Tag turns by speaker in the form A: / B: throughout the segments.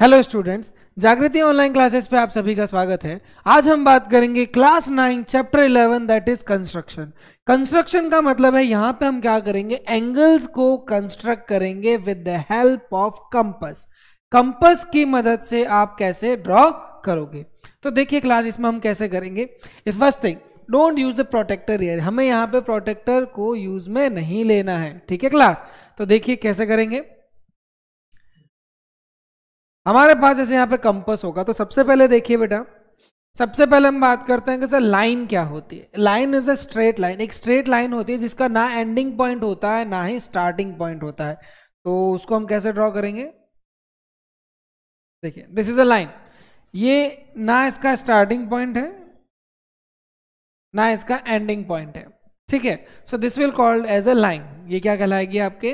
A: Hello students Jagriti online classes पे आप सभी का स्वागत है आज हम बात करेंगे class nine chapter eleven that is construction construction का मतलब है यहाँ पे हम क्या करेंगे एंगल्स को कंस्ट्रक्ट करेंगे with the help of compass compass की मदद से आप कैसे ड्रॉ करोगे तो देखिए क्लास इसमें हम कैसे करेंगे first thing don't use the protractor here हमें यहाँ पे प्रोटेक्टर को यूज में नहीं लेना है ठीक है क्लास तो देखिए कैसे करेंगे हमारे पास जैसे यहाँ पे कंपस होगा तो सबसे पहले देखिए बेटा सबसे पहले हम बात करते हैं कि सर लाइन क्या होती है line is a straight line एक स्ट्रेट लाइन होती है जिसका ना एंडिंग पॉइंट होता है ना ही स्टार्टिंग पॉइंट होता है तो उसको हम कैसे ड्रॉ करेंगे देखिए दिस इज अ लाइन ये ना इसका स्टार्टिंग पॉइंट है ना इसका एंडिंग पॉइंट है ठीक है so this will called as a line ये क्या कहलाएगी आपके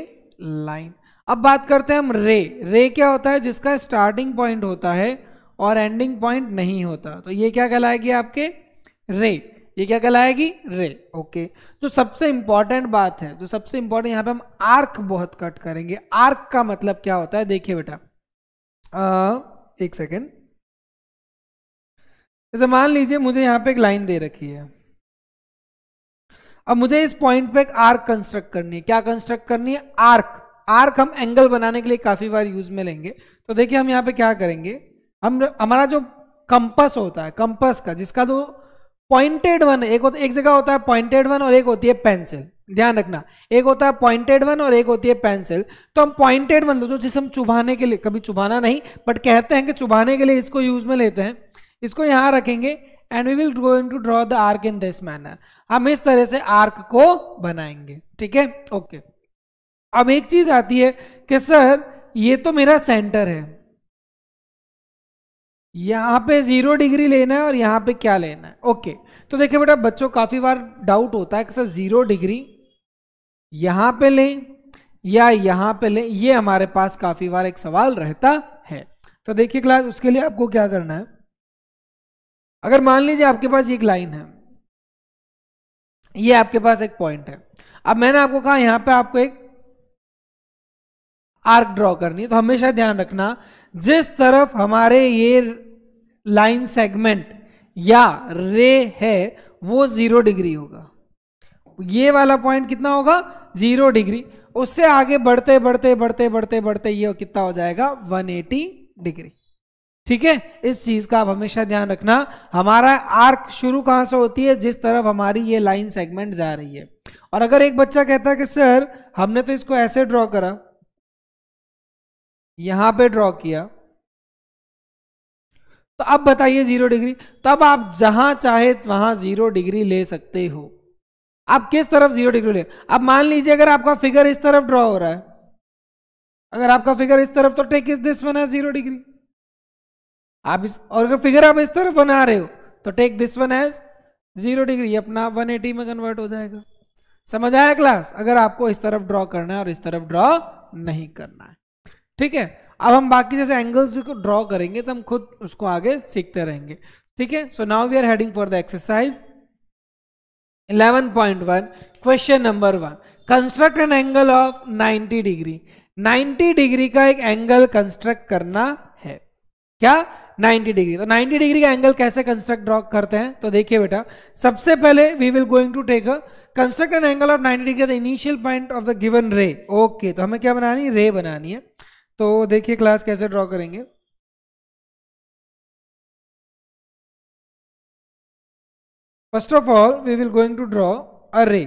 A: लाइन अब बात करते हैं हम रे रे क्या होता है जिसका स्टार्टिंग पॉइंट होता है और एंडिंग पॉइंट नहीं होता तो ये क्या कहलाएगी आपके रे ये क्या कहलाएगी रे ओके जो तो सबसे इंपॉर्टेंट बात है जो तो सबसे इंपॉर्टेंट यहां पे हम आर्क बहुत कट करेंगे आर्क
B: का मतलब क्या होता है देखिए बेटा एक सेकेंड जैसे मान लीजिए मुझे यहां पे एक लाइन दे रखी है
A: अब मुझे इस पॉइंट पे एक आर्क कंस्ट्रक्ट करनी है क्या कंस्ट्रक्ट करनी है आर्क आर्क हम एंगल बनाने के लिए काफ़ी बार यूज में लेंगे तो देखिए हम यहाँ पे क्या करेंगे हम हमारा जो कंपस होता है कंपस का जिसका दो पॉइंटेड वन एक होता एक जगह होता है पॉइंटेड वन और एक होती है पेंसिल ध्यान रखना एक होता है पॉइंटेड वन और एक होती है पेंसिल तो हम पॉइंटेड वन जो जिसे हम चुभाने के लिए कभी चुभाना नहीं बट कहते हैं कि चुभाने के लिए इसको यूज में लेते हैं इसको यहाँ रखेंगे and we will going to draw the arc in this manner हम इस तरह से आर्क को बनाएंगे ठीक है ओके अब एक चीज आती है कि सर ये तो मेरा सेंटर है यहां पे जीरो डिग्री लेना है और यहां पे क्या लेना है ओके तो देखिए बेटा बच्चों काफी बार डाउट होता है कि सर जीरो डिग्री यहां पे लें या यहां पे लें ये हमारे पास काफी बार एक सवाल रहता है तो देखिए क्लास उसके लिए आपको क्या करना है
B: अगर मान लीजिए आपके पास एक लाइन है ये आपके पास एक पॉइंट है अब मैंने आपको कहा यहां पे आपको एक
A: आर्क ड्रॉ करनी है तो हमेशा ध्यान रखना जिस तरफ हमारे ये लाइन सेगमेंट या रे है वो जीरो डिग्री होगा ये वाला पॉइंट कितना होगा जीरो डिग्री उससे आगे बढ़ते बढ़ते बढ़ते बढ़ते बढ़ते ये कितना हो जाएगा 180 डिग्री ठीक है इस चीज का आप हमेशा ध्यान रखना हमारा आर्क शुरू कहां से होती है जिस तरफ हमारी ये लाइन सेगमेंट जा
B: रही है और अगर एक बच्चा कहता है कि सर हमने तो इसको ऐसे ड्रॉ करा यहां पे ड्रॉ किया तो अब बताइए जीरो डिग्री तब आप जहां चाहे वहां जीरो डिग्री ले सकते हो
A: आप किस तरफ जीरो डिग्री ले अब मान लीजिए अगर आपका फिगर इस तरफ ड्रॉ हो रहा है अगर आपका फिगर इस तरफ तो टेक इस दिस वन है जीरो डिग्री आप इस और अगर फिगर आप इस तरफ बना रहे हो तो take this one as zero degree अपना एटी में कन्वर्ट हो जाएगा समझ आया क्लास अगर आपको इस तरफ ड्रॉ करना है और इस तरफ ड्रॉ नहीं करना है ठीक है अब हम बाकी जैसे एंगल्स को ड्रॉ करेंगे तो हम खुद उसको आगे सीखते रहेंगे ठीक है so now we are heading for the exercise 11.1 question number one construct an angle of 90 degree 90 degree का एक एंगल कंस्ट्रक्ट करना है क्या 90 डिग्री तो 90 डिग्री का एंगल कैसे कंस्ट्रक्ट ड्रॉ करते हैं तो देखिए बेटा सबसे पहले we will going to take a construct an angle of 90 degree the initial point of the given ray okay तो हमें क्या बनानी रे बनानी
B: है तो देखिए क्लास कैसे ड्रॉ करेंगे first of all we will going to draw a ray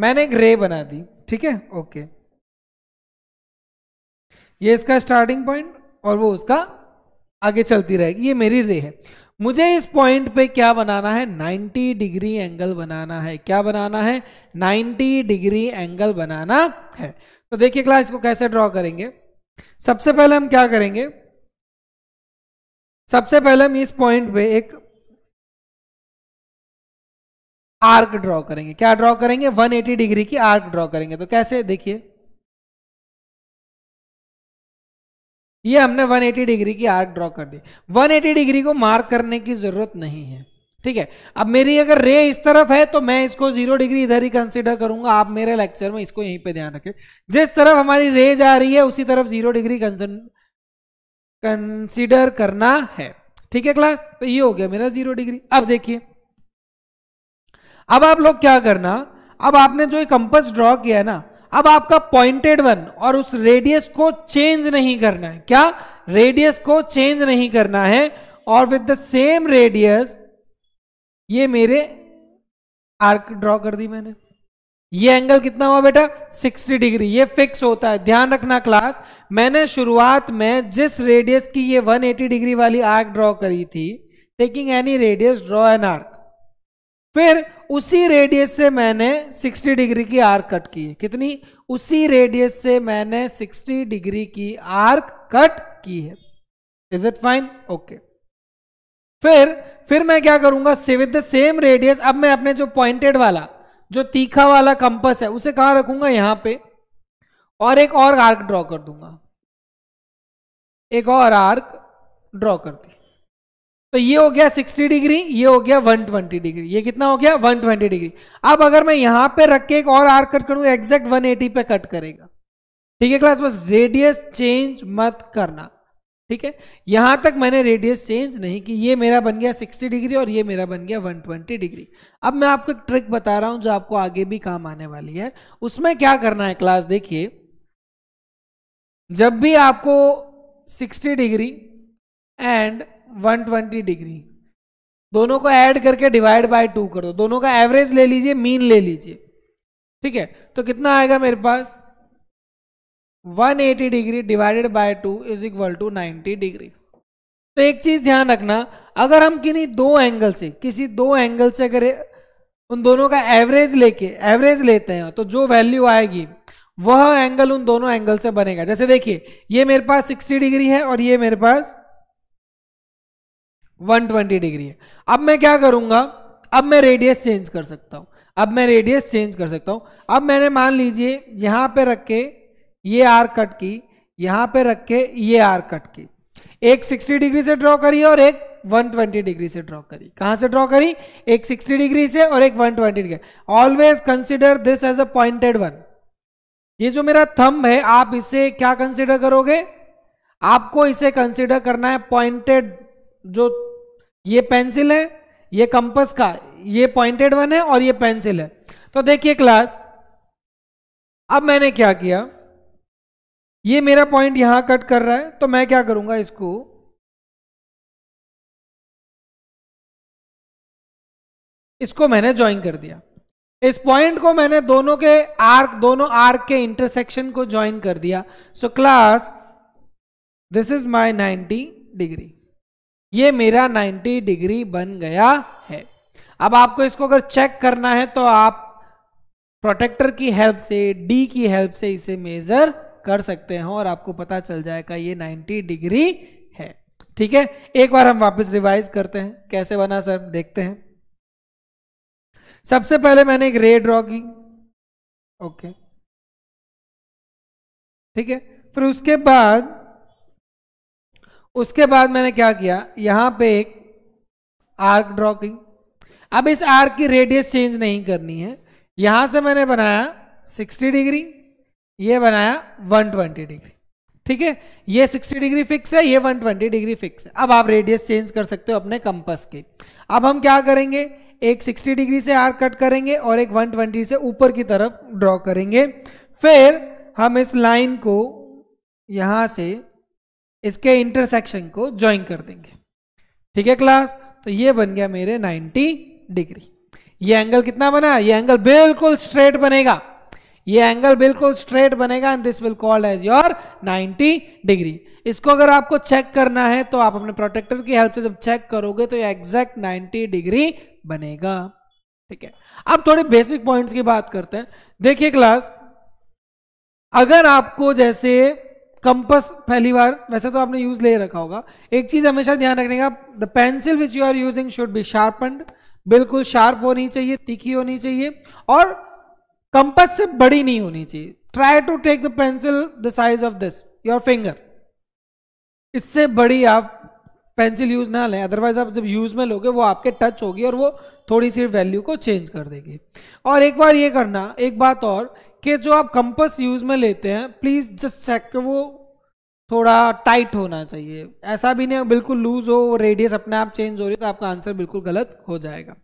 B: मैंने एक रे बना दी ठीक है ओके
A: ये इसका स्टार्टिंग पॉइंट और वो उसका आगे चलती रहेगी ये मेरी रे है मुझे इस पॉइंट पे क्या बनाना है 90 डिग्री एंगल बनाना है क्या बनाना है 90 डिग्री एंगल बनाना है तो देखिए क्लास इसको कैसे ड्रॉ करेंगे
B: सबसे पहले हम क्या करेंगे सबसे पहले हम इस पॉइंट पे एक आर्क ड्रॉ करेंगे क्या ड्रॉ करेंगे 180 डिग्री की आर्क ड्रॉ करेंगे तो कैसे देखिए ये हमने 180 डिग्री की आर्क ड्रॉ कर दी 180 डिग्री को मार्क
A: करने की जरूरत नहीं है ठीक है अब मेरी अगर रे इस तरफ है तो मैं इसको जीरो डिग्री इधर ही कंसिडर करूंगा आप मेरे लेक्चर में इसको यहीं पे ध्यान रखें जिस तरफ हमारी रे जा रही है उसी तरफ जीरो डिग्री कंसिडर करना है ठीक है क्लास तो ये हो गया मेरा जीरो डिग्री अब देखिए अब आप लोग क्या करना अब आपने जो कंपस ड्रॉ किया है ना अब आपका पॉइंटेड वन और उस रेडियस को चेंज नहीं करना है क्या रेडियस को चेंज नहीं करना है और विद द सेम रेडियस ये मेरे आर्क ड्रॉ कर दी मैंने ये एंगल कितना हुआ बेटा 60 डिग्री ये फिक्स होता है ध्यान रखना क्लास मैंने शुरुआत में जिस रेडियस की ये 180 डिग्री वाली आर्क ड्रॉ करी थी taking any radius draw an arc फिर उसी रेडियस से मैंने 60 डिग्री की आर्क कट की है कितनी उसी रेडियस से मैंने 60 डिग्री की आर्क कट की है इज इट फाइन ओके फिर फिर मैं क्या करूंगा विद द सेम रेडियस अब मैं अपने जो पॉइंटेड वाला जो तीखा वाला कंपस है उसे कहां रखूंगा यहां पे और एक और आर्क ड्रॉ कर दूंगा एक और आर्क ड्रॉ कर दी तो ये हो गया 60 डिग्री ये हो गया 120 डिग्री ये कितना हो गया 120 डिग्री अब अगर मैं यहां पे रख के एक और आर्क कट करूंगा एग्जैक्ट 180 पे कट करेगा ठीक है क्लास बस रेडियस चेंज मत करना ठीक है यहां तक मैंने रेडियस चेंज नहीं की ये मेरा बन गया 60 डिग्री और ये मेरा बन गया 120 डिग्री अब मैं आपको एक ट्रिक बता रहा हूं जो आपको आगे भी काम आने वाली है उसमें क्या करना है क्लास देखिए जब भी आपको 60 डिग्री एंड 120 डिग्री दोनों को ऐड करके डिवाइड बाय टू कर दो दोनों का एवरेज ले लीजिए मीन ले लीजिए ठीक है तो कितना आएगा मेरे पास 180 degree divided by two is equal to 90 degree तो एक चीज ध्यान रखना अगर हम किन्हीं दो एंगल से किसी दो एंगल से अगर उन दोनों का एवरेज लेके एवरेज लेते हैं तो जो वैल्यू आएगी वह एंगल उन दोनों एंगल से बनेगा जैसे देखिए ये मेरे पास 60 डिग्री है और ये मेरे पास 120 डिग्री है अब मैं क्या करूंगा अब मैं रेडियस चेंज कर सकता हूं अब मैं रेडियस चेंज कर सकता हूं अब मैंने मान लीजिए यहां पे रख के ये आर कट की यहां पे रख के ये आर कट की एक 60 डिग्री से ड्रॉ करी और एक 120 डिग्री से ड्रॉ करी कहां से ड्रॉ करी एक 60 डिग्री से और एक 120 degree always consider this as a pointed one ये जो मेरा थम है आप इसे क्या कंसिडर करोगे आपको इसे कंसिडर करना है पॉइंटेड जो ये पेंसिल है ये कंपस का ये पॉइंटेड वन है और ये पेंसिल है तो
B: देखिए क्लास अब मैंने क्या किया ये मेरा पॉइंट यहां कट कर रहा है तो मैं क्या करूंगा इसको इसको मैंने ज्वाइन कर दिया इस
A: पॉइंट को मैंने दोनों के आर्क दोनों आर्क के इंटरसेक्शन को ज्वाइन कर दिया so class this is my 90 degree ये मेरा 90 डिग्री बन गया है अब आपको इसको अगर चेक करना है तो आप प्रोटेक्टर की हेल्प से डी की हेल्प से इसे मेजर कर सकते हो और आपको पता चल जाएगा ये 90 डिग्री है ठीक है एक बार हम वापस रिवाइज करते
B: हैं कैसे बना सर देखते हैं सबसे पहले मैंने एक रे ड्रॉ की ओके ठीक है फिर उसके बाद उसके बाद मैंने क्या किया यहां पे एक
A: आर्क ड्रॉ की अब इस आर्क की रेडियस चेंज नहीं करनी है यहां से मैंने बनाया 60 डिग्री ये बनाया 120 डिग्री ठीक है ये 60 डिग्री फिक्स है ये 120 डिग्री फिक्स है अब आप रेडियस चेंज कर सकते हो अपने कंपस के अब हम क्या करेंगे एक 60 डिग्री से आर कट करेंगे और एक 120 से ऊपर की तरफ ड्रॉ करेंगे फिर हम इस लाइन को यहां से इसके इंटरसेक्शन को ज्वाइन कर देंगे ठीक है क्लास तो ये बन गया मेरे 90 डिग्री ये एंगल कितना बना ये एंगल बिल्कुल स्ट्रेट बनेगा ये एंगल बिल्कुल स्ट्रेट बनेगा and this will called as your 90 degree इसको अगर आपको चेक करना है तो आप अपने प्रोटेक्टर की हेल्प से जब चेक करोगे तो ये एग्जैक्ट 90 डिग्री बनेगा ठीक है अब थोड़े बेसिक पॉइंट्स की बात करते हैं देखिए क्लास अगर आपको जैसे कंपस पहली बार वैसे तो आपने यूज ले रखा होगा एक चीज हमेशा ध्यान रखने का the pencil which you are using should be sharpened बिल्कुल शार्प होनी चाहिए तीखी होनी चाहिए और कंपस से बड़ी नहीं होनी चाहिए try to take the pencil the size of this your finger इससे बड़ी आप पेंसिल यूज ना लें अदरवाइज आप जब यूज में लोगे वो आपके टच होगी और वो थोड़ी सी वैल्यू को चेंज कर देगी और एक बार ये करना एक बात और कि जो आप कंपस यूज में लेते हैं प्लीज जस्ट चेक कि वो थोड़ा टाइट होना चाहिए ऐसा भी नहीं बिल्कुल लूज हो रेडियस अपने आप चेंज हो रही है तो आपका आंसर बिल्कुल गलत हो जाएगा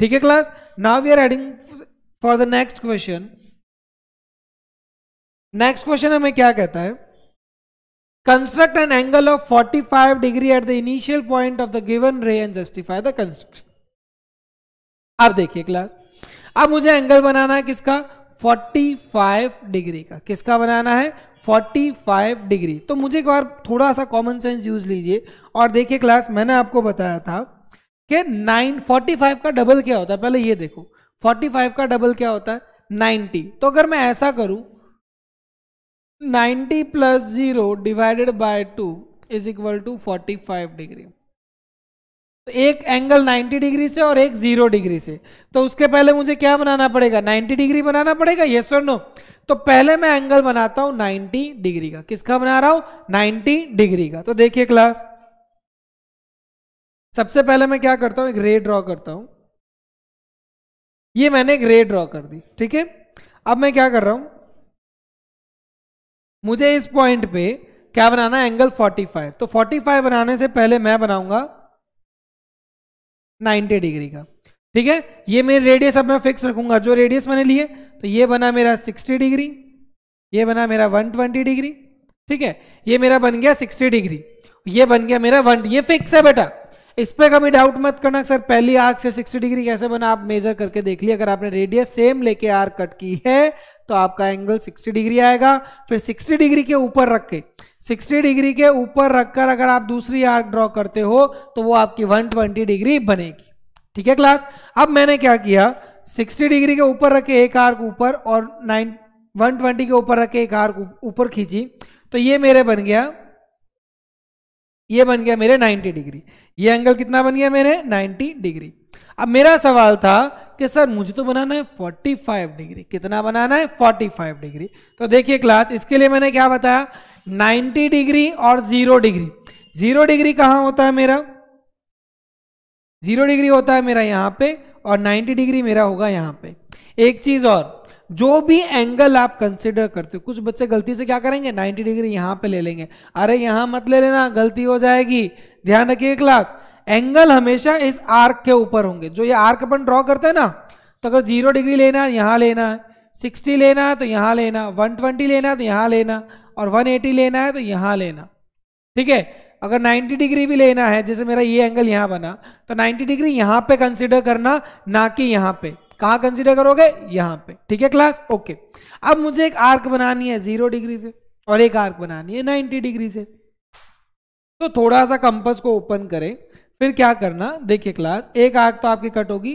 A: ठीक है class now we are heading for the next question next question हमें क्या कहता है construct an angle of 45 degree at the initial point of the given ray and justify the construction आप देखिए क्लास अब मुझे एंगल बनाना है किसका 45 डिग्री का किसका बनाना है 45 डिग्री तो मुझे एक बार थोड़ा सा कॉमन सेंस यूज लीजिए और देखिए क्लास मैंने आपको बताया था कि 45 का डबल क्या होता है पहले ये देखो फोर्टी फाइव का डबल क्या होता है नाइन्टी तो अगर मैं ऐसा करूं ninety plus zero divided by two is equal to forty five degree तो एक एंगल 90 डिग्री से और एक जीरो डिग्री से तो उसके पहले मुझे क्या बनाना पड़ेगा 90 डिग्री बनाना पड़ेगा ये और नो तो पहले मैं एंगल बनाता हूं 90 डिग्री का किसका बना रहा हूं 90 डिग्री का तो देखिए क्लास सबसे
B: पहले मैं क्या करता हूं एक रे ड्रॉ करता हूं ये मैंने एक रे ड्रॉ कर दी ठीक है अब मैं क्या कर रहा हूं मुझे इस पॉइंट पे
A: क्या बनाना एंगल 45 तो 45 बनाने से पहले मैं बनाऊंगा 90 डिग्री का ठीक है ये मेरे रेडियस अब मैं फिक्स रखूंगा जो रेडियस मैंने लिए तो ये बना मेरा 60 डिग्री ये बना मेरा 120 डिग्री ठीक है ये मेरा बन गया 60 डिग्री ये बन गया मेरा वन ये फिक्स है बेटा इस पर कभी डाउट मत करना सर पहली आर्क से 60 डिग्री कैसे बना आप मेजर करके देख लिया अगर आपने रेडियस सेम लेके आर्क कट की है तो आपका एंगल 60 डिग्री आएगा फिर 60 डिग्री के ऊपर रख के 60 डिग्री के ऊपर रखकर अगर आप दूसरी आर्क ड्रॉ करते हो तो वो आपकी 120 डिग्री बनेगी ठीक है क्लास अब मैंने क्या किया 60 डिग्री के ऊपर रखे एक आर्क ऊपर और नाइन वन के ऊपर रखे एक आर्क ऊपर खींची तो ये मेरे बन गया ये बन गया मेरे 90 डिग्री ये एंगल कितना बन गया मेरे 90 डिग्री अब मेरा सवाल था कि सर मुझे तो बनाना है 45 डिग्री कितना बनाना है 45 डिग्री तो देखिए क्लास इसके लिए मैंने क्या बताया 90 डिग्री और 0 डिग्री 0 डिग्री कहाँ होता है मेरा 0 डिग्री होता है मेरा यहाँ पे और 90 डिग्री मेरा होगा यहाँ पे एक चीज़ और जो भी एंगल आप कंसिडर करते हो कुछ बच्चे गलती से क्या करेंगे 90 डिग्री यहाँ पे ले लेंगे अरे यहां मत ले लेना गलती हो जाएगी ध्यान रखिए क्लास एंगल हमेशा इस आर्क के ऊपर होंगे जो ये आर्क अपन ड्रॉ करते हैं ना तो अगर जीरो डिग्री लेना है यहाँ लेना है सिक्सटी लेना है तो यहाँ लेना वन ट्वेंटी लेना है तो यहाँ लेना और वन एटी लेना है तो यहाँ लेना ठीक है अगर 90 डिग्री भी लेना है जैसे मेरा ये एंगल यहाँ बना तो 90 डिग्री यहाँ पे कंसिडर करना ना कि यहाँ पे कहा कंसिडर करोगे यहां पे ठीक है क्लास ओके अब मुझे एक आर्क बनानी है जीरो डिग्री से और एक आर्क बनानी है नाइनटी डिग्री से तो थोड़ा सा कंपस को ओपन करें फिर क्या करना देखिए क्लास एक आर्क तो आपकी कट होगी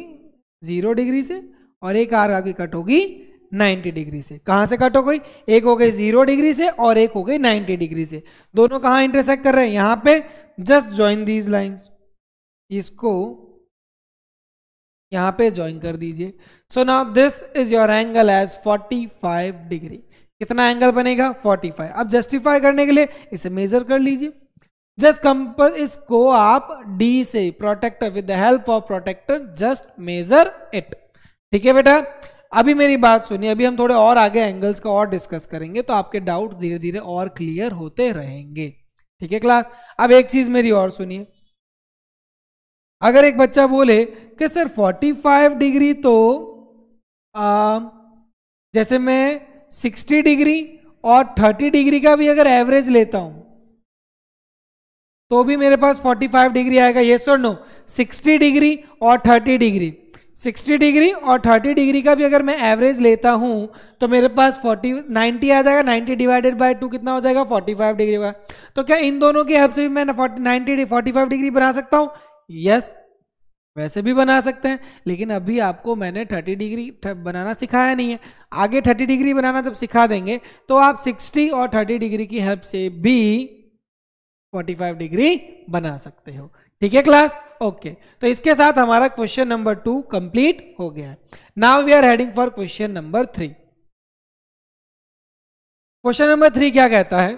A: जीरो डिग्री से और एक आर्क आपकी कट होगी 90 डिग्री से कहां से कट हो गई एक हो गई जीरो डिग्री से और एक हो गई 90 डिग्री से दोनों कहाँ इंटरसेक्ट कर रहे हैं यहां पे जस्ट ज्वाइन दीज लाइंस इसको यहाँ पे ज्वाइन कर दीजिए so now this is your angle as 45 degree कितना एंगल बनेगा 45 अब जस्टिफाई करने के लिए इसे मेजर कर लीजिए जस्ट कंप इसको आप डी से protractor with the help of protractor just measure it ठीक है बेटा अभी मेरी बात सुनिए अभी हम थोड़े और आगे एंगल्स को और डिस्कस करेंगे तो आपके डाउट धीरे धीरे और क्लियर होते रहेंगे ठीक है क्लास अब एक चीज मेरी और सुनिए अगर एक बच्चा बोले कि सर 45 डिग्री तो आ, जैसे मैं 60 डिग्री और 30 डिग्री का भी अगर एवरेज लेता हूं तो भी मेरे पास 45 डिग्री आएगा ये सर नो 60 डिग्री और 30 डिग्री 60 डिग्री और 30 डिग्री का भी अगर मैं एवरेज लेता हूं तो मेरे पास 40 90 आ जाएगा 90 डिवाइडेड बाय टू कितना हो जाएगा 45 डिग्री का तो क्या इन दोनों के हेल्प से भी मैं 90 45 डिग्री बना सकता हूं यस वैसे भी बना सकते हैं लेकिन अभी आपको मैंने 30 डिग्री बनाना सिखाया नहीं है आगे 30 डिग्री बनाना जब सिखा देंगे तो आप 60 और 30 डिग्री की हेल्प से भी 45 डिग्री बना सकते हो ठीक है क्लास ओके तो इसके साथ हमारा क्वेश्चन नंबर टू कंप्लीट हो गया है now we are heading for question
B: number three question number three क्या कहता है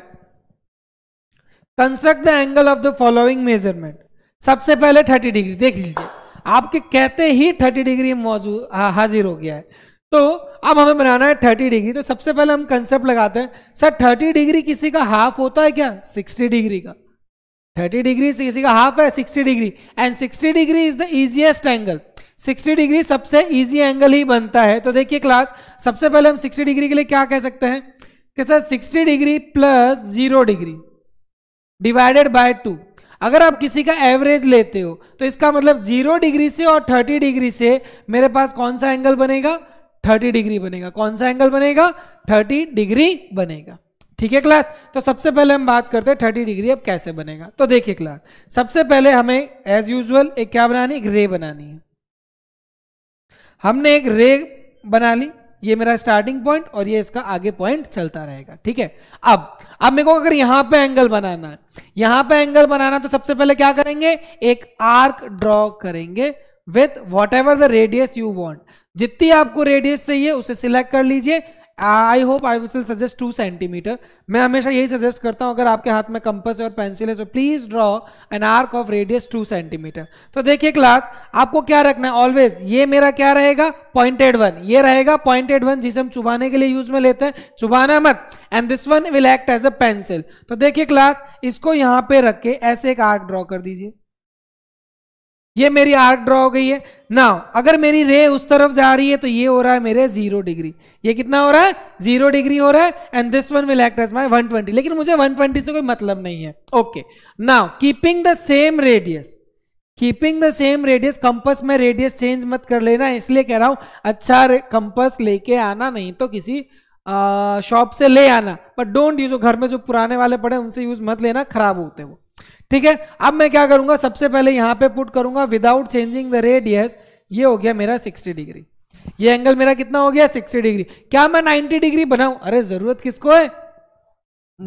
B: construct the angle of the following measurement सबसे पहले थर्टी डिग्री
A: देख लीजिए आपके कहते ही थर्टी डिग्री मौजूद हाजिर हो गया है तो अब हमें बनाना है थर्टी डिग्री तो सबसे पहले हम कंसेप्ट लगाते हैं सर थर्टी डिग्री किसी का हाफ होता है क्या सिक्सटी डिग्री का थर्टी डिग्री से किसी का हाफ है sixty degree and sixty degree is the easiest angle 60 degree सबसे इजी एंगल ही बनता है तो देखिए क्लास सबसे पहले हम 60 डिग्री के लिए क्या कह सकते हैं कि sir 60 degree plus zero degree divided by two अगर आप किसी का एवरेज लेते हो तो इसका मतलब जीरो डिग्री से और थर्टी डिग्री से मेरे पास कौन सा एंगल बनेगा थर्टी डिग्री बनेगा कौन सा एंगल बनेगा थर्टी डिग्री बनेगा ठीक है क्लास तो सबसे पहले हम बात करते हैं थर्टी डिग्री अब कैसे बनेगा तो देखिए क्लास सबसे पहले हमें एज यूजल एक क्या बनानी एक रे बनानी है हमने एक रे बना ली ये मेरा स्टार्टिंग पॉइंट और ये इसका आगे पॉइंट चलता रहेगा ठीक है अब अब मेरे को अगर यहां पे एंगल बनाना है यहां पे एंगल बनाना तो सबसे पहले क्या करेंगे एक आर्क ड्रॉ करेंगे with whatever the radius you want जितनी आपको रेडियस चाहिए उसे सिलेक्ट कर लीजिए I hope I will suggest two centimetre मैं हमेशा यही सजेस्ट करता हूँ अगर आपके हाथ में कंपस है और पेंसिल है तो please draw an arc of radius two centimetre तो देखिए क्लास आपको क्या रखना है ऑलवेज ये मेरा क्या रहेगा पॉइंटेड वन ये रहेगा पॉइंटेड वन जिसे हम चुबाने के लिए यूज में लेते हैं चुबाना मत and this one will act as a pencil तो देखिए क्लास इसको यहाँ पे रख के ऐसे एक आर्क ड्रॉ कर दीजिए ये मेरी आर्क ड्रॉ हो गई है ना अगर मेरी रे उस तरफ जा रही है तो ये हो रहा है मेरे जीरो डिग्री ये कितना हो रहा है जीरो डिग्री हो रहा है and this one will act as my twenty लेकिन मुझे ट्वेंटी से कोई मतलब नहीं है okay now keeping the same radius keeping the same radius compass में रेडियस चेंज मत कर लेना इसलिए कह रहा हूं अच्छा कंपस लेके आना नहीं तो किसी शॉप से ले आना बट डोंट यूज घर में जो पुराने वाले पड़े उनसे यूज मत लेना खराब होते वो ठीक है अब मैं क्या करूंगा सबसे पहले यहां पे पुट करूंगा विदाउट चेंजिंग द रेडियस ये हो गया मेरा 60 डिग्री ये एंगल मेरा कितना हो गया 60 डिग्री क्या मैं 90 डिग्री बनाऊं अरे जरूरत किसको है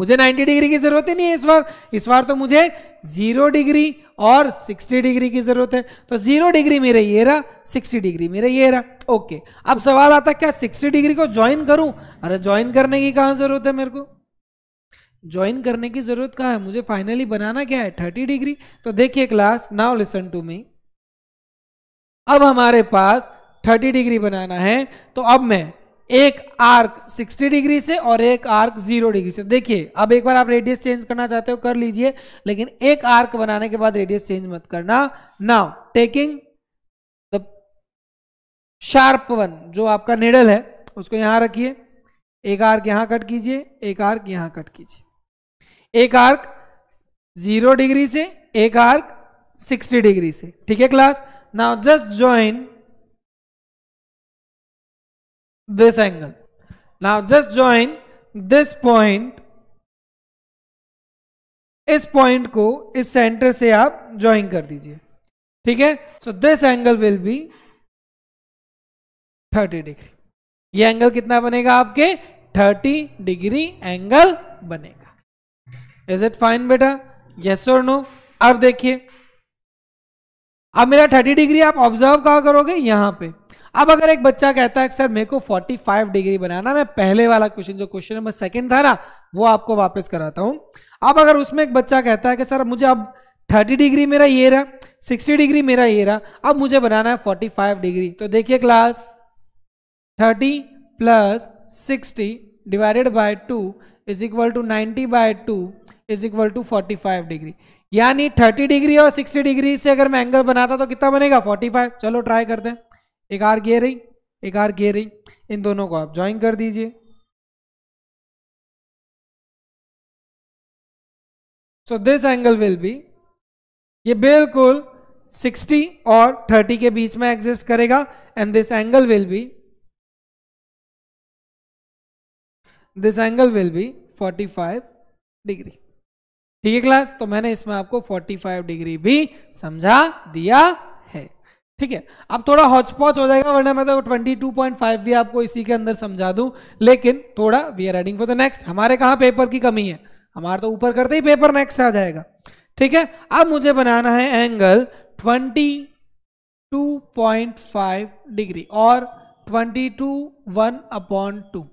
A: मुझे 90 डिग्री की जरूरत ही नहीं है इस बार इस बार तो मुझे जीरो डिग्री और 60 डिग्री की जरूरत है तो जीरो डिग्री मेरा ये रहा 60 डिग्री मेरा ये रहा ओके अब सवाल आता क्या 60 डिग्री को ज्वाइन करूं अरे ज्वाइन करने की कहां जरूरत है मेरे को ज्वाइन करने की ज़रूरत कहाँ है मुझे फाइनली बनाना क्या है थर्टी डिग्री तो देखिए class now listen to me अब हमारे पास थर्टी डिग्री बनाना है तो अब मैं एक आर्क सिक्सटी डिग्री से और एक आर्क जीरो डिग्री से देखिए अब एक बार आप रेडियस चेंज करना चाहते हो कर लीजिए लेकिन एक आर्क बनाने के बाद रेडियस चेंज मत करना now taking the sharp one जो आपका नेडल है उसको यहां रखिए एक आर्क यहां कट कीजिए एक आर्क यहां कट कीजिए
B: एक आर्क जीरो डिग्री से एक आर्क सिक्सटी डिग्री से ठीक है class now just join this angle now just join this point इस पॉइंट को इस सेंटर से आप ज्वाइन कर दीजिए ठीक है so this angle will be 30 degree ये
A: एंगल कितना बनेगा आपके 30 डिग्री एंगल बनेगा इज इट फाइन बेटा यस और नो अब देखिए अब मेरा 30 डिग्री आप ऑब्जर्व कहा करोगे यहां पे अब अगर एक बच्चा कहता है सर मेरे को 45 डिग्री बनाना मैं पहले वाला क्वेश्चन जो क्वेश्चन नंबर सेकंड था ना वो आपको वापस कराता हूं अब अगर उसमें एक बच्चा कहता है कि सर मुझे अब 30 डिग्री मेरा ये रहा 60 डिग्री मेरा ये रहा अब मुझे बनाना है 45 डिग्री तो देखिए class 30 plus 60 divided by 2 is equal to 90 by 2 is equal to forty five degree यानी थर्टी डिग्री और सिक्सटी डिग्री से अगर मैं एंगल बनाता तो
B: कितना बनेगा फोर्टी फाइव चलो ट्राई करते हैं एक आर गे रही एक आर गे रही इन दोनों को आप ज्वाइन कर दीजिए so this angle will be ये बिल्कुल 60
A: और 30 के बीच में एग्जिस्ट करेगा and this angle will be this angle will be 45 degree ठीक है क्लास तो मैंने इसमें आपको 45 डिग्री भी समझा दिया है ठीक है अब थोड़ा हॉचपॉच हो जाएगा वरना मैं तो 22.5 भी आपको इसी के अंदर समझा दूं लेकिन थोड़ा we are heading for the next हमारे कहा पेपर की कमी है हमारा तो ऊपर करते ही पेपर नेक्स्ट आ जाएगा ठीक है अब मुझे बनाना है एंगल ट्वेंटी डिग्री और ट्वेंटी वन अपॉन टू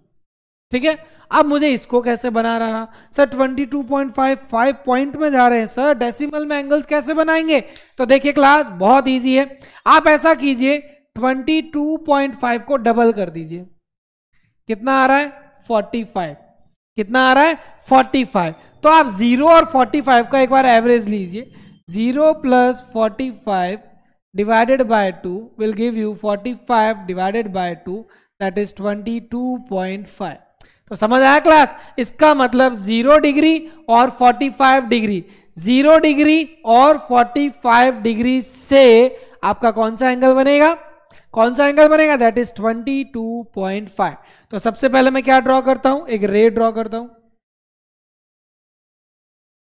A: ठीक है अब मुझे इसको कैसे बना रहा था? Sir two point five five point में जा रहे हैं सर डेसिमल में एंगल्स कैसे बनाएंगे तो देखिए क्लास बहुत ईजी है आप ऐसा कीजिए ट्वेंटी टू पॉइंट फाइव को डबल कर दीजिए कितना आ रहा है फोर्टी फाइव कितना आ रहा है फोर्टी फाइव तो आप जीरो और फोर्टी फाइव का एक बार एवरेज लीजिए zero plus forty five divided by two will give you forty five divided by two that is twenty two point five तो समझ आया क्लास इसका मतलब जीरो डिग्री और 45 डिग्री जीरो डिग्री और 45 डिग्री से आपका कौन सा एंगल बनेगा कौन सा एंगल बनेगा दैट इज 22.5
B: तो सबसे पहले मैं क्या ड्रॉ करता हूं एक रे ड्रॉ करता हूं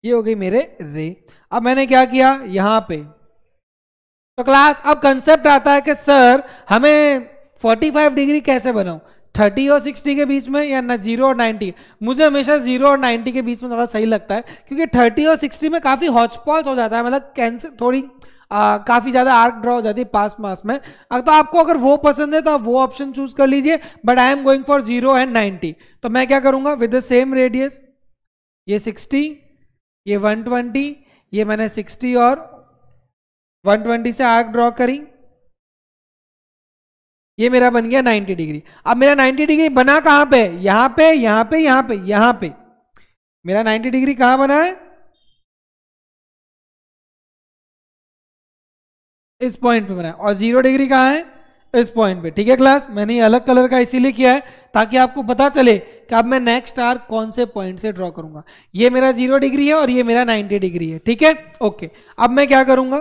B: ये हो गई मेरे रे अब मैंने क्या किया यहां पे
A: तो क्लास अब कंसेप्ट आता है कि सर हमें 45 डिग्री कैसे बनाऊं थर्टी और सिक्सटी के बीच में या ना जीरो और नाइन्टी मुझे हमेशा जीरो और नाइन्टी के बीच में ज़्यादा सही लगता है क्योंकि थर्टी और सिक्सटी में काफ़ी हॉचपॉच हो जाता है मतलब कैंसर थोड़ी काफ़ी ज़्यादा आर्क ड्रा हो जाती है पास मास में अगर तो आपको अगर वो पसंद है तो आप वो ऑप्शन चूज कर लीजिए but I am going for zero and ninety तो मैं क्या करूँगा विद द सेम रेडियस ये सिक्सटी ये वन ट्वेंटी ये मैंने सिक्सटी और वन ट्वेंटी से आर्क ड्रॉ करी ये मेरा बन गया 90 डिग्री अब मेरा 90
B: डिग्री बना कहां पे यहां पे यहां पे यहां पे यहां पे मेरा 90 डिग्री कहां बना है इस पॉइंट पे बना है और जीरो डिग्री कहां है इस पॉइंट पे ठीक है क्लास मैंने अलग कलर का इसीलिए किया
A: है ताकि आपको पता चले कि अब मैं नेक्स्ट आर कौन से पॉइंट से ड्रॉ करूंगा ये मेरा जीरो डिग्री है और ये मेरा नाइनटी डिग्री है ठीक है ओके अब मैं क्या करूंगा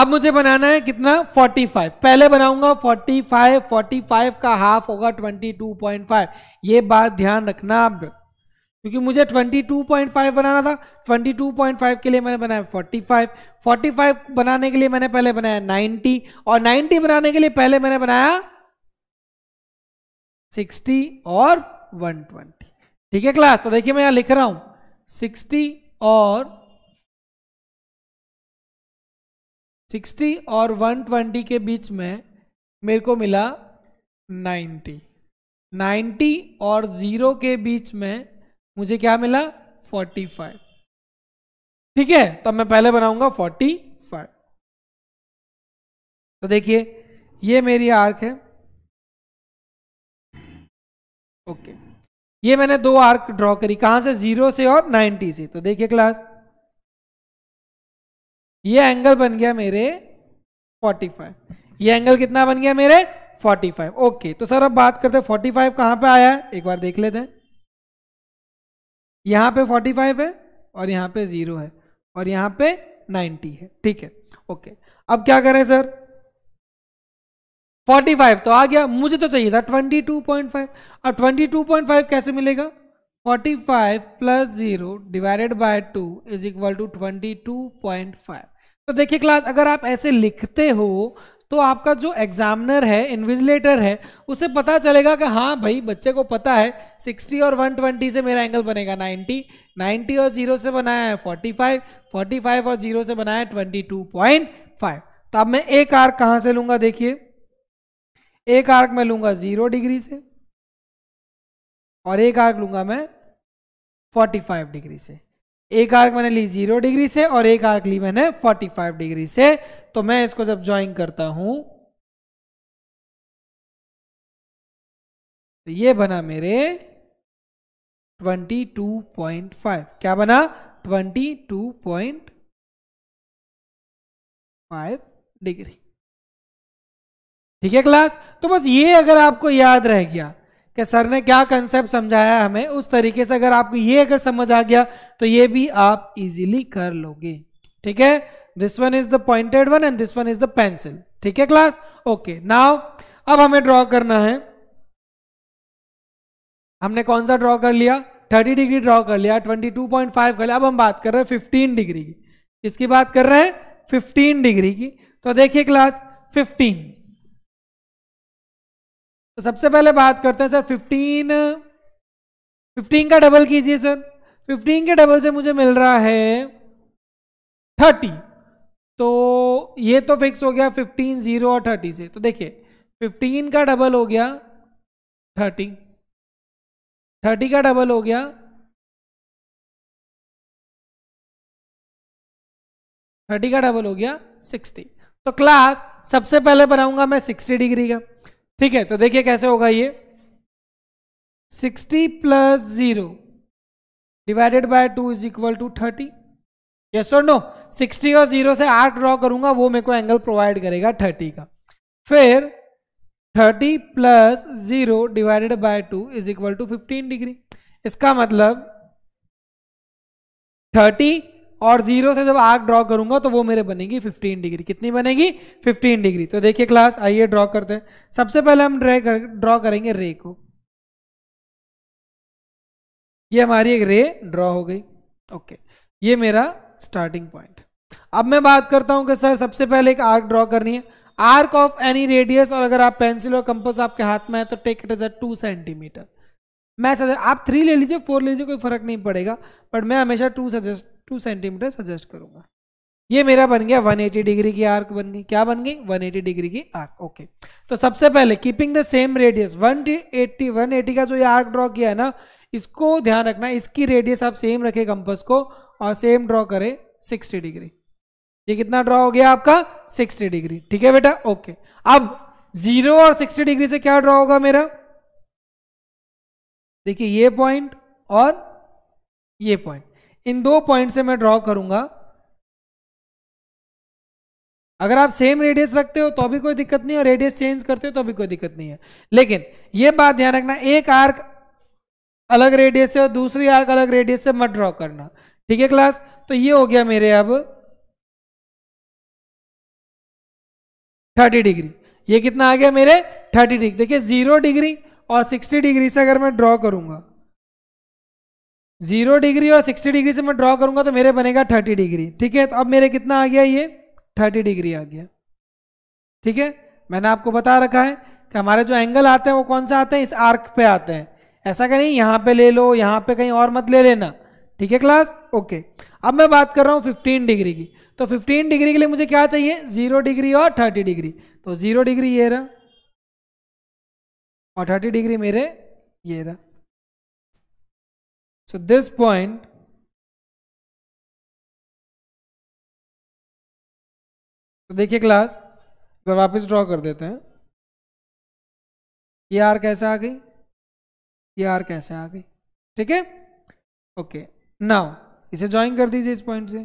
A: अब मुझे बनाना है कितना 45 पहले बनाऊंगा 45 45 का हाफ होगा 22.5 ये बात ध्यान रखना अब क्योंकि मुझे 22.5 बनाना था 22.5 के लिए मैंने बनाया 45 45 बनाने के लिए मैंने पहले बनाया 90 और 90 बनाने के लिए पहले मैंने बनाया
B: 60 और 120 ठीक है क्लास तो देखिए मैं यहां लिख रहा हूं 60 और सिक्सटी और वन ट्वेंटी के बीच में मेरे को मिला
A: नाइन्टी नाइन्टी और ज़ीरो के बीच में मुझे क्या मिला
B: फोर्टी फाइव ठीक है तो मैं पहले बनाऊंगा फोर्टी फाइव तो देखिए ये मेरी आर्क है ओके ये मैंने दो आर्क ड्रॉ करी कहां से जीरो से और नाइन्टी से तो देखिए क्लास ये एंगल बन गया
A: मेरे 45 ये एंगल कितना बन गया मेरे 45 ओके तो सर अब बात करते हैं 45 कहां पे आया है एक बार देख लेते हैं यहां पे 45 है और यहां पे जीरो है और यहां पे 90 है ठीक है ओके अब क्या करें सर 45 तो आ गया मुझे तो चाहिए था 22.5 अब 22.5 कैसे मिलेगा forty five plus zero divided by two is equal to twenty two point five तो देखिए क्लास अगर आप ऐसे लिखते हो तो आपका जो एग्जामिनर है इन्विजिलेटर है उसे पता चलेगा कि हाँ भाई बच्चे को पता है 60 और 120 से मेरा एंगल बनेगा 90 90 और जीरो से बनाया है 45 45 और जीरो से बनाया है 22.5 तो अब मैं एक आर्क कहाँ से लूंगा देखिए एक आर्क मैं लूंगा जीरो डिग्री से और एक आर्क लूंगा मैं 45 डिग्री से एक आर्क मैंने ली जीरो डिग्री से और एक आर्क ली मैंने 45 डिग्री से
B: तो मैं इसको जब ज्वाइन करता हूं तो ये बना मेरे 22.5 क्या बना 22.5 डिग्री ठीक है क्लास तो बस ये अगर आपको
A: याद रह गया कि सर ने क्या कंसेप्ट समझाया हमें उस तरीके से अगर आपको ये अगर समझ आ गया तो ये भी आप इजीली कर लोगे ठीक है this one is the pointed one and this one is the pencil ठीक है क्लास ओके नाउ अब हमें ड्रॉ करना है हमने कौन सा ड्रॉ कर लिया 30 डिग्री ड्रॉ कर लिया 22.5 कर लिया अब हम बात कर रहे हैं 15 डिग्री की किसकी बात कर रहे हैं 15 डिग्री
B: की तो देखिए क्लास फिफ्टीन तो सबसे पहले बात करते हैं सर फिफ्टीन फिफ्टीन का डबल कीजिए सर
A: फिफ्टीन के डबल से मुझे मिल रहा है थर्टी तो ये तो फिक्स हो गया फिफ्टीन जीरो और थर्टी से तो देखिए फिफ्टीन का डबल हो गया
B: थर्टी थर्टी का डबल हो गया थर्टी का डबल हो गया सिक्सटी तो क्लास सबसे पहले बनाऊंगा मैं सिक्सटी डिग्री का ठीक है तो देखिए कैसे
A: होगा ये 60 plus zero divided by two is equal to thirty yes और नो 60 और जीरो से आर्क ड्रॉ करूंगा वो मेरे को एंगल प्रोवाइड करेगा 30 का फिर 30 plus zero divided by two is equal to fifteen degree इसका मतलब और जीरो से जब आग ड्रॉ करूंगा तो वो मेरे बनेगी 15 डिग्री कितनी बनेगी 15 डिग्री तो देखिए क्लास आइए ड्रॉ करते हैं सबसे पहले हम ड्रे कर ड्रॉ करेंगे रे को ये हमारी एक रे ड्रॉ हो गई ओके ये मेरा स्टार्टिंग पॉइंट अब मैं बात करता हूं कि सर सबसे पहले एक आर्क ड्रॉ करनी है आर्क ऑफ एनी रेडियस और अगर आप पेंसिल और कंपस आपके हाथ में है तो take it as a two centimetre मैं सजेस्ट आप थ्री ले लीजिए फोर ले लीजिए कोई फर्क नहीं पड़ेगा बट मैं हमेशा to suggest two centimetre suggest करूंगा ये मेरा बन गया 180 डिग्री की आर्क बन गई क्या बन गई 180 डिग्री की आर्क ओके तो सबसे पहले कीपिंग द सेम रेडियस 180 180 का जो ये आर्क ड्रॉ किया है ना इसको ध्यान रखना इसकी रेडियस आप सेम रखें कंपस को और सेम ड्रॉ करें 60 डिग्री ये कितना ड्रॉ हो गया आपका 60 डिग्री ठीक है बेटा ओके अब जीरो और सिक्सटी डिग्री से क्या ड्रॉ होगा मेरा
B: देखिए ये पॉइंट और ये पॉइंट इन दो पॉइंट से मैं ड्रॉ करूंगा
A: अगर आप सेम रेडियस रखते हो तो भी कोई दिक्कत नहीं और रेडियस चेंज करते हो तो भी कोई दिक्कत नहीं है लेकिन यह बात ध्यान रखना एक आर्क अलग रेडियस से और दूसरी आर्क अलग रेडियस से मत
B: ड्रॉ करना ठीक है क्लास तो ये हो गया मेरे अब थर्टी डिग्री ये कितना आ गया मेरे थर्टी डिग्री देखिए जीरो डिग्री और 60 डिग्री से अगर मैं ड्रॉ करूंगा जीरो डिग्री
A: और 60 डिग्री से मैं ड्रॉ करूंगा तो मेरे बनेगा 30 डिग्री ठीक है तो अब मेरे कितना आ गया ये 30 डिग्री आ गया ठीक है मैंने आपको बता रखा है कि हमारे जो एंगल आते हैं वो कौन सा आते हैं इस आर्क पे आते हैं ऐसा कहीं यहाँ पे ले लो यहाँ पे कहीं और मत ले लेना ठीक है क्लास ओके अब मैं बात कर रहा हूँ फिफ्टीन डिग्री की तो फिफ्टीन डिग्री के लिए मुझे क्या चाहिए
B: जीरो डिग्री और थर्टी डिग्री तो जीरो डिग्री ये रहा और थर्टी डिग्री मेरे ये रहा सो दिस पॉइंट तो देखिए क्लास एक वापस ड्रॉ कर देते हैं ये आर कैसे आ गई ये आर कैसे आ गई ठीक है ओके नाउ इसे ज्वाइन कर दीजिए इस पॉइंट से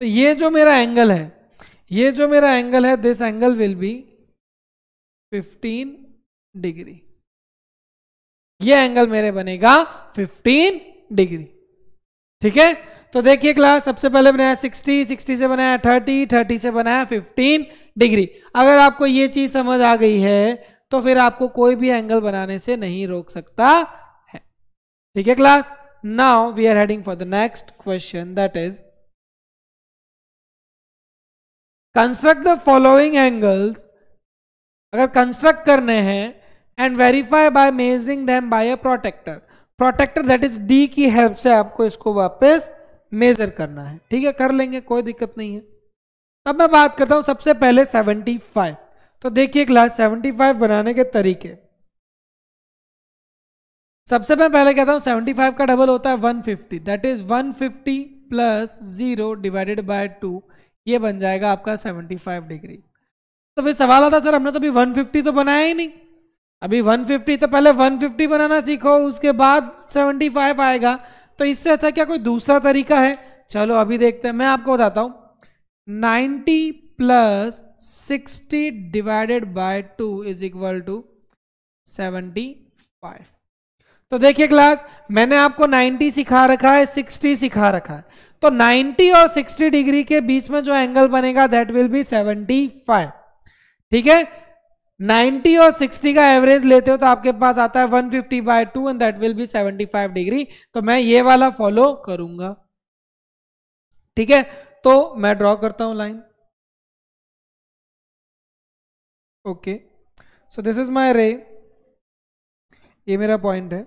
B: तो ये जो मेरा एंगल है ये जो मेरा एंगल है this angle will be
A: 15 degree ये एंगल मेरे बनेगा 15 डिग्री ठीक है तो देखिए क्लास सबसे पहले बनाया 60 60 से बनाया 30 30 से बनाया 15 डिग्री अगर आपको ये चीज समझ आ गई है तो फिर आपको कोई भी एंगल बनाने से नहीं रोक सकता है ठीक
B: है class now we are heading for the next question that is construct the following angles अगर
A: कंस्ट्रक्ट करने हैं and verify by measuring them by a protractor protractor that is the की हेल्प से आपको इसको वापस मेजर करना है ठीक है कर लेंगे कोई दिक्कत नहीं है अब मैं बात करता हूं सबसे पहले 75 तो देखिए क्लास 75 बनाने के तरीके सबसे मैं पहले कहता हूं 75 का डबल होता है 150 that is 150 plus zero divided by two ये बन जाएगा आपका 75 डिग्री तो फिर सवाल आता सर हमने तो अभी 150 तो बनाया ही नहीं अभी 150 तो पहले 150 बनाना सीखो उसके बाद 75 आएगा तो इससे अच्छा क्या कोई दूसरा तरीका है चलो अभी देखते हैं मैं आपको बताता हूँ 90 plus 60 divided by 2 is equal to 75 तो देखिए क्लास मैंने आपको 90 सिखा रखा है 60 सिखा रखा है तो 90 और 60 डिग्री के बीच में जो एंगल बनेगा दैट विल बी 75 ठीक है 90 और 60 का एवरेज लेते हो तो आपके पास आता है 150 fifty by two and that will be 75
B: degree तो मैं ये वाला फॉलो करूंगा ठीक है तो मैं ड्रॉ करता हूं line okay so this is my ray ये मेरा पॉइंट है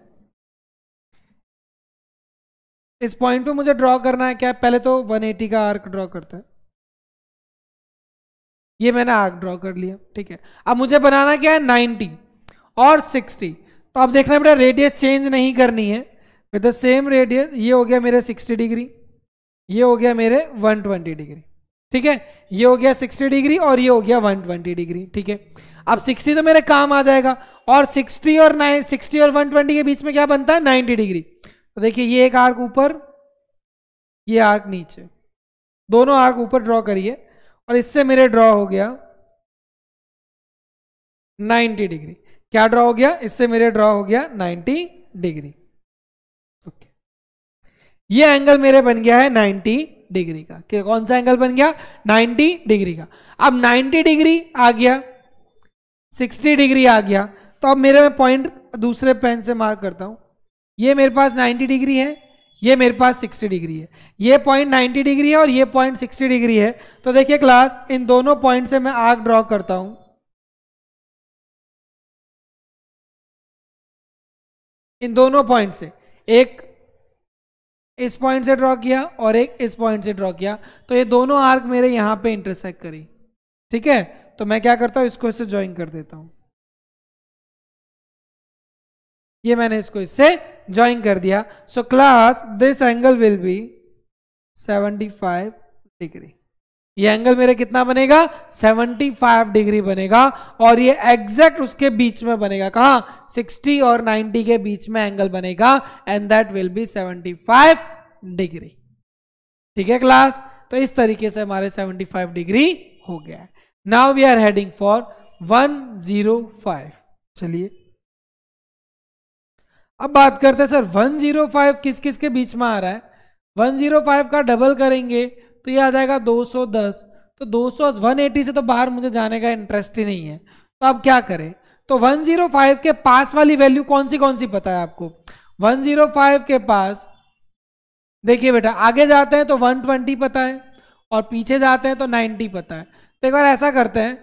B: इस पॉइंट पे मुझे ड्रॉ करना है क्या पहले तो 180 का आर्क ड्रॉ करता है ये मैंने आर्क ड्रॉ कर लिया ठीक है अब मुझे बनाना
A: क्या है नाइन्टी और सिक्सटी तो अब देखना बेटा रेडियस चेंज नहीं करनी है विद द सेम रेडियस ये हो गया मेरे सिक्सटी डिग्री ये हो गया मेरे वन ट्वेंटी डिग्री ठीक है ये हो गया सिक्सटी डिग्री और ये हो गया वन ट्वेंटी डिग्री ठीक है अब सिक्सटी तो मेरे काम आ जाएगा और सिक्सटी और नाइन सिक्सटी और वन ट्वेंटी के बीच में क्या बनता है नाइन्टी डिग्री
B: तो देखिए ये एक आर्क ऊपर ये आर्क नीचे दोनों आर्क ऊपर ड्रॉ करिए और इससे मेरे ड्रॉ हो गया
A: 90 डिग्री क्या ड्रॉ हो गया इससे मेरे ड्रॉ हो गया 90 डिग्री ओके ये एंगल मेरे बन गया है 90 डिग्री का क्या कौन सा एंगल बन गया 90 डिग्री का अब 90 डिग्री आ गया 60 डिग्री आ गया तो अब मेरे में पॉइंट दूसरे पेन से मार्क करता हूं ये मेरे पास 90 डिग्री है ये मेरे पास 60 डिग्री है ये पॉइंट 90 डिग्री है और ये पॉइंट 60
B: डिग्री है तो देखिए क्लास इन दोनों पॉइंट से मैं आग ड्रॉ करता हूं इन दोनों पॉइंट से एक इस पॉइंट से ड्रॉ किया और एक इस पॉइंट से ड्रॉ किया तो ये दोनों
A: आर्क मेरे यहां पे इंटरसेक्ट करी ठीक है तो मैं क्या करता हूं इसको इससे ज्वाइन कर देता हूँ
B: ये मैंने इसको इससे ज्वाइन कर दिया so class this angle will be 75 degree
A: ये एंगल मेरा कितना बनेगा 75 डिग्री बनेगा और ये एग्जैक्ट उसके बीच में बनेगा कहा 60 और 90 के बीच में एंगल बनेगा and that will be 75 degree ठीक है क्लास तो इस तरीके से हमारे 75 डिग्री हो गया now we are heading for 105 चलिए अब बात करते हैं सर 105 किस किस के बीच में आ रहा है 105 का डबल करेंगे तो ये आ जाएगा 210 तो 200 180 से तो बाहर मुझे जाने का इंटरेस्ट ही नहीं है तो अब क्या करें तो 105 के पास वाली वैल्यू कौन सी कौन सी पता है आपको 105 के पास देखिए बेटा आगे जाते हैं तो 120 पता है और पीछे जाते हैं तो नाइन्टी पता है तो एक बार ऐसा करते हैं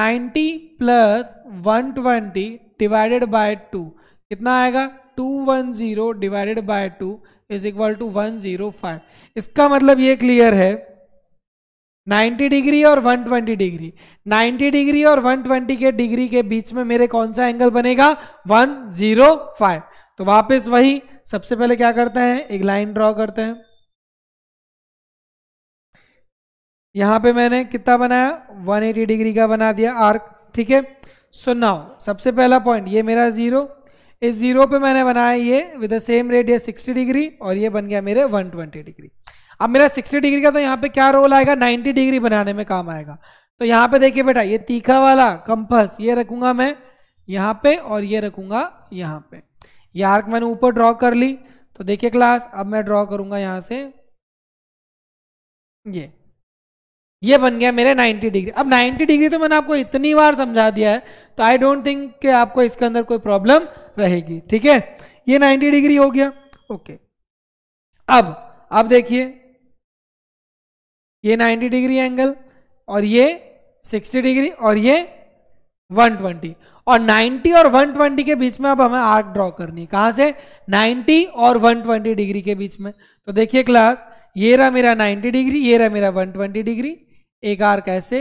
A: ninety plus twenty divided by two कितना आएगा two one zero divided by two is equal to one zero five इसका मतलब ये क्लियर है 90 डिग्री और 120 डिग्री 90 डिग्री और 120 के डिग्री के बीच में मेरे कौन सा एंगल बनेगा 105 तो वापस वही सबसे पहले क्या करते हैं एक लाइन ड्रॉ करते हैं यहां पे मैंने कितना बनाया 180 डिग्री का बना दिया आर्क ठीक है सो नाउ सबसे पहला पॉइंट ये मेरा जीरो इस जीरो पे मैंने बनाया ये with the same radius 60 degree और ये बन गया मेरे 120 डिग्री अब मेरा 60 डिग्री का तो यहाँ पे क्या रोल आएगा 90 डिग्री बनाने में काम आएगा तो यहाँ पे देखिए बेटा ये तीखा वाला कंपस ये रखूंगा मैं यहाँ पे और ये रखूंगा यहाँ पे ये आर्क मैंने ऊपर ड्रॉ कर ली तो देखिए क्लास अब मैं ड्रॉ करूंगा यहाँ से ये ये बन गया मेरे 90 डिग्री अब 90 डिग्री तो मैंने आपको इतनी बार समझा दिया है तो आई डोंट थिंक कि आपको इसके अंदर कोई प्रॉब्लम रहेगी ठीक है ये 90 डिग्री हो गया ओके अब अब देखिए ये 90 डिग्री एंगल और ये 60 डिग्री और ये 120 और 90 और 120 के बीच में अब हमें आर्क ड्रॉ करनी है कहां से 90 और 120 डिग्री के बीच में तो देखिए क्लास ये रहा मेरा 90 डिग्री ये रहा मेरा 120 डिग्री एक आर्क ऐसे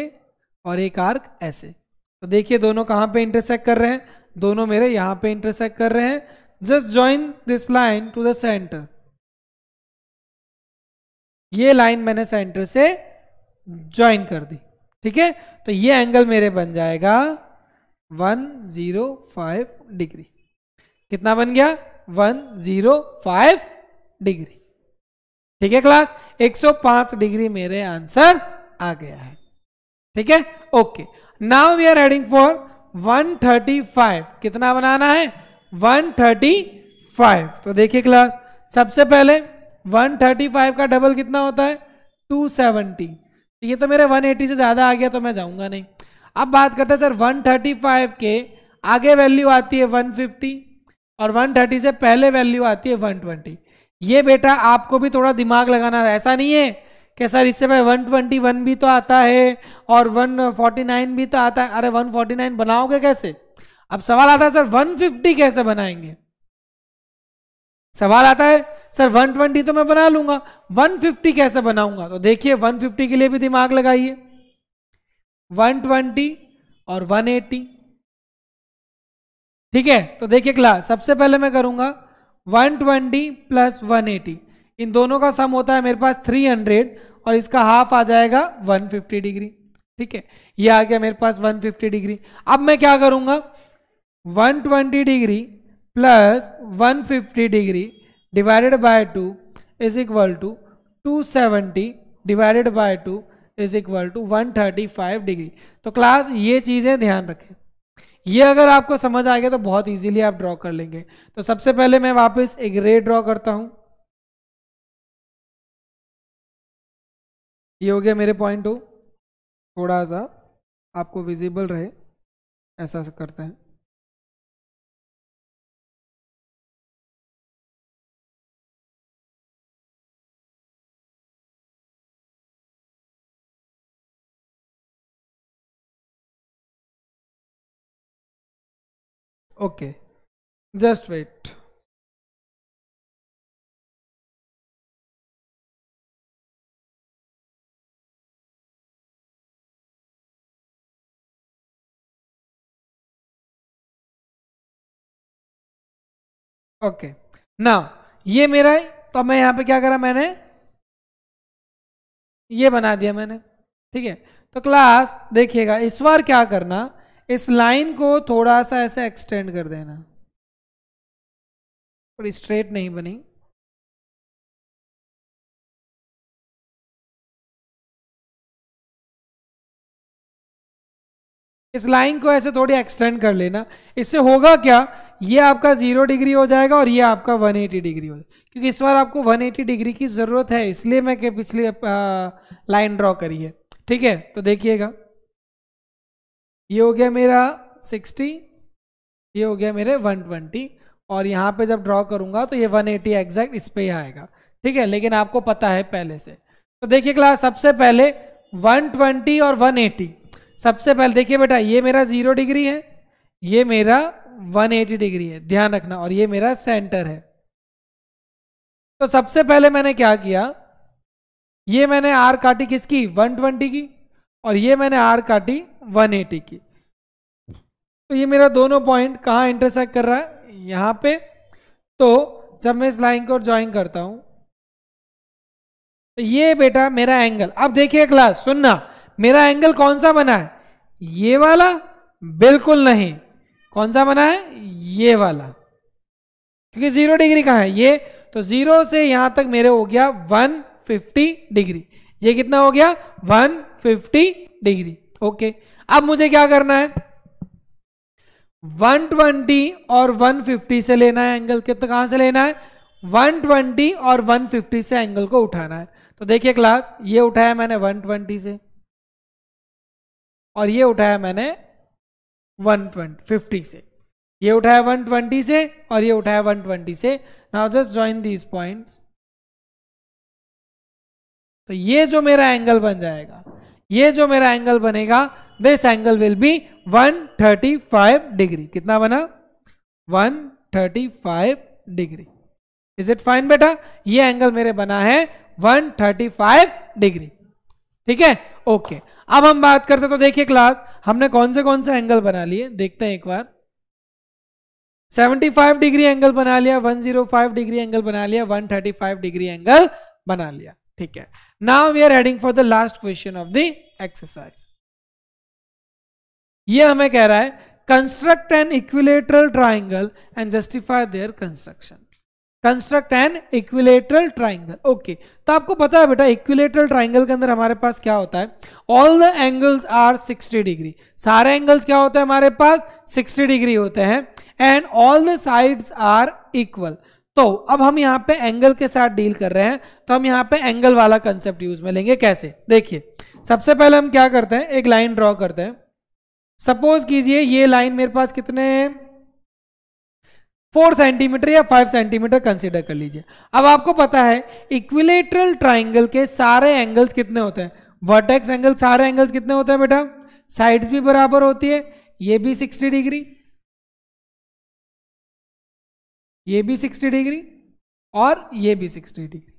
A: और एक आर्क ऐसे तो देखिए दोनों कहां पे इंटरसेक्ट कर रहे हैं दोनों मेरे यहां पे इंटरसेक्ट कर रहे हैं just join this line to the centre ये लाइन मैंने सेंटर से ज्वाइन कर दी ठीक है तो ये एंगल मेरे बन जाएगा 105 डिग्री कितना बन गया 105 डिग्री ठीक है क्लास 105 डिग्री मेरे आंसर आ गया है ठीक है okay now we are heading for 135 कितना बनाना है 135 तो देखिए क्लास सबसे पहले 135 का डबल कितना होता है 270 तो ये तो मेरे 180 से ज़्यादा आ गया तो मैं जाऊंगा नहीं अब बात करते हैं सर 135 के आगे वैल्यू आती है 150 और 130 से पहले वैल्यू आती है 120 ये बेटा आपको भी थोड़ा दिमाग लगाना है ऐसा नहीं है कि सर इससे वन ट्वेंटी वन भी तो आता है और वन फोर्टी नाइन भी तो आता है अरे वन फोर्टी नाइन बनाओगे कैसे अब सवाल आता है सर वन फिफ्टी कैसे बनाएंगे सवाल आता है सर वन ट्वेंटी तो मैं बना लूंगा वन फिफ्टी कैसे बनाऊंगा तो देखिए वन फिफ्टी के लिए भी दिमाग लगाइए वन ट्वेंटी और वन एटी ठीक है तो देखिए क्लास सबसे पहले मैं करूंगा one twenty plus one eighty इन दोनों का सम होता है मेरे पास 300 और इसका हाफ आ जाएगा 150 डिग्री ठीक है ये आ गया मेरे पास 150 डिग्री अब मैं क्या करूंगा 120 degree plus 150 degree divided by two is equal to 270 divided by two is equal to 135 degree तो क्लास ये चीज़ें ध्यान रखें ये
B: अगर आपको समझ आ गया तो बहुत इजीली आप ड्रॉ कर लेंगे तो सबसे पहले मैं वापस एक रे ड्रॉ करता हूँ ये हो गया मेरे पॉइंट टू थोड़ा सा आपको विजिबल रहे ऐसा करते हैं ओके जस्ट वेट ओके ना ये मेरा है तो मैं यहां पे क्या करा मैंने ये बना दिया मैंने
A: ठीक है तो क्लास देखिएगा इस बार क्या करना इस लाइन को
B: थोड़ा सा ऐसे एक्सटेंड कर देना थोड़ी स्ट्रेट नहीं बनी इस लाइन को ऐसे थोड़ी एक्सटेंड कर लेना इससे होगा क्या ये आपका जीरो डिग्री हो जाएगा और ये आपका एटी डिग्री हो जाएगा
A: क्योंकि इस बार आपको एटी डिग्री की ज़रूरत है इसलिए मैं के पिछले लाइन ड्रॉ करी है ठीक है तो देखिएगा ये हो गया मेरा 60 ये हो गया मेरे 120 और यहाँ पे जब ड्रॉ करूँगा तो ये 180 एग्जैक्ट इस पर ही आएगा ठीक है लेकिन आपको पता है पहले से तो देखिए क्लास सबसे पहले 120 और 180 सबसे पहले देखिए बेटा ये मेरा जीरो डिग्री है ये मेरा 180 डिग्री है ध्यान रखना और ये मेरा सेंटर है तो सबसे पहले मैंने क्या किया ये मैंने आर काटी किसकी 120 की और ये मैंने आर काटी 180 की तो ये मेरा दोनों पॉइंट कहाँ इंटरसेक्ट कर रहा है यहाँ पे तो जब मैं इस लाइन को ज्वाइन करता हूँ तो ये बेटा मेरा एंगल अब देखिए क्लास सुनना मेरा एंगल कौन सा बना है ये वाला बिल्कुल नहीं कौन सा बना है ये वाला क्योंकि जीरो डिग्री कहा है ये तो जीरो से यहां तक मेरे हो गया 150 डिग्री ये कितना हो गया 150 डिग्री ओके अब मुझे क्या करना है 120 और 150 से लेना है एंगल कितना कहां से लेना है 120 और 150 से एंगल को उठाना है तो देखिए क्लास ये उठाया मैंने 120 से और ये उठाया मैंने वन ट्वेंटी फिफ्टी से ये उठाया वन ट्वेंटी से और ये उठाया वन ट्वेंटी से now just join these point तो ये जो मेरा एंगल बन जाएगा ये जो मेरा एंगल बनेगा this angle will be 135 degree कितना बना 135 डिग्री इज इट फाइन बेटा ये एंगल मेरे बना है 135 डिग्री ठीक है ओके अब हम बात करते तो देखिए क्लास हमने कौन से कौन से एंगल बना लिए देखते हैं एक बार 75 डिग्री एंगल बना लिया 105 डिग्री एंगल बना लिया 135 डिग्री एंगल बना लिया ठीक है now we are heading for the last question of the exercise ये हमें कह रहा है construct an equilateral triangle and justify their construction construct an equilateral triangle okay तो आपको पता है बेटा इक्विलेटरल ट्राइंगल के अंदर हमारे पास क्या होता है all the angles are 60 degree सारे एंगल्स क्या होते हैं हमारे पास 60 डिग्री होते हैं and all the sides are equal तो अब हम यहाँ पे एंगल के साथ डील कर रहे हैं तो हम यहाँ पे एंगल वाला कंसेप्ट यूज में लेंगे कैसे देखिए सबसे पहले हम क्या करते हैं एक लाइन ड्रॉ करते हैं सपोज कीजिए ये लाइन मेरे पास कितने हैं फोर सेंटीमीटर या फाइव सेंटीमीटर कंसिडर कर लीजिए अब आपको पता है इक्विलेटरल ट्राइंगल के सारे एंगल्स कितने होते हैं वर्टेक्स एंगल सारे एंगल्स कितने होते हैं बेटा साइड्स भी बराबर होती है ये भी सिक्सटी डिग्री
B: ये भी सिक्सटी डिग्री और ये भी sixty degree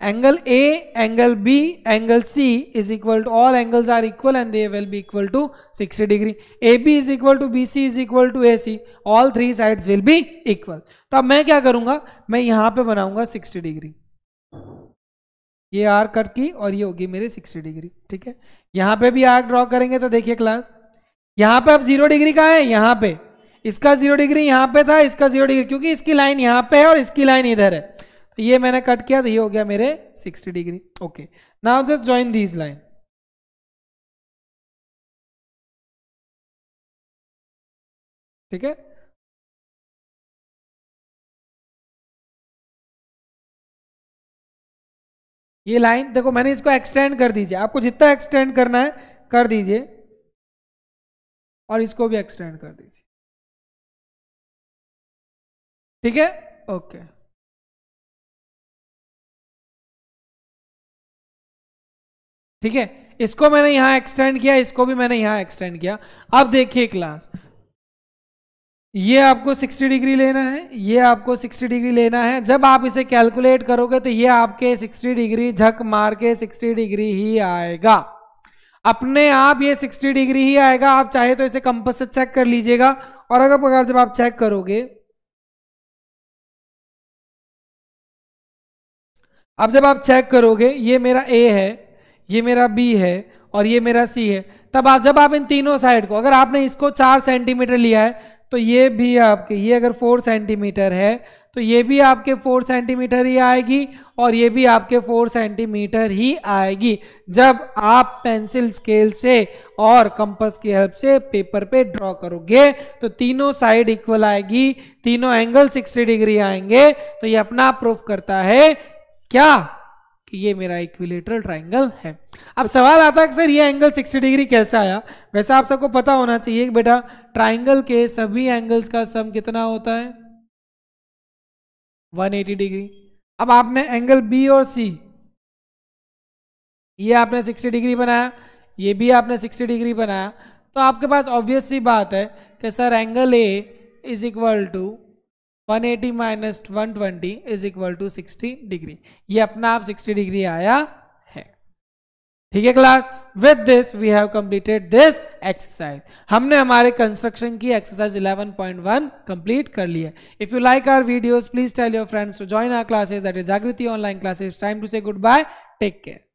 B: angle A, angle B, angle C is equal
A: to all angles are equal and they will be equal to 60 degree. AB is equal to BC is equal to AC. All three sides will be equal. तो अब मैं क्या करूंगा मैं यहां पे बनाऊंगा 60 degree ये आर कट की और ये होगी मेरी 60 डिग्री ठीक है यहां पे भी आर ड्रॉ करेंगे तो देखिए क्लास यहां पे अब जीरो डिग्री का है यहां पे इसका जीरो डिग्री यहां पे था इसका जीरो डिग्री क्योंकि इसकी लाइन यहां पे है और इसकी लाइन इधर है
B: ये मैंने कट किया तो ये हो गया मेरे 60 degree okay now just join these line ठीक है ये लाइन देखो मैंने इसको एक्सटेंड कर दीजिए आपको जितना एक्सटेंड करना है कर दीजिए और इसको भी एक्सटेंड कर दीजिए ठीक है ओके ठीक है इसको मैंने यहां एक्सटेंड किया इसको भी मैंने यहां एक्सटेंड किया अब देखिए क्लास
A: ये आपको 60 डिग्री लेना है ये आपको 60 डिग्री लेना है जब आप इसे कैलकुलेट करोगे तो ये आपके 60 डिग्री झक मार के 60 डिग्री ही आएगा अपने आप ये 60 डिग्री ही आएगा आप चाहे तो इसे कंपस से चेक कर लीजिएगा
B: और अगर प्रकार जब आप चेक करोगे अब जब आप चेक करोगे ये मेरा ए है ये मेरा बी है
A: और ये मेरा सी है तब आप जब आप इन तीनों साइड को अगर आपने इसको चार सेंटीमीटर लिया है तो ये भी आपके ये अगर फोर सेंटीमीटर है तो ये भी आपके फोर सेंटीमीटर ही आएगी और ये भी आपके फोर सेंटीमीटर ही आएगी जब आप पेंसिल स्केल से और कंपस की हेल्प से पेपर पे ड्रॉ करोगे तो तीनों साइड इक्वल आएगी तीनों एंगल 60 डिग्री आएंगे तो ये अपना प्रूफ करता है क्या कि ये मेरा इक्विलेटरल ट्राइंगल है अब सवाल आता है सर ये एंगल 60 डिग्री कैसे आया वैसे आप सबको पता होना चाहिए कि बेटा ट्राइंगल के
B: सभी एंगल्स का सम कितना होता है 180 डिग्री अब आपने एंगल बी और सी ये आपने 60 डिग्री बनाया
A: ये भी आपने 60 डिग्री बनाया तो आपके पास ऑब्वियस सी बात है कि sir angle A is equal to one eighty minus one twenty is equal to sixty degree ये अपना आप सिक्सटी डिग्री आया है ठीक है class with this we have completed this exercise हमने हमारे कंस्ट्रक्शन की एक्सरसाइज 11.1 कंप्लीट कर ली है if you like our videos please tell your friends to join our classes
B: that is Jagriti online classes time to say goodbye take care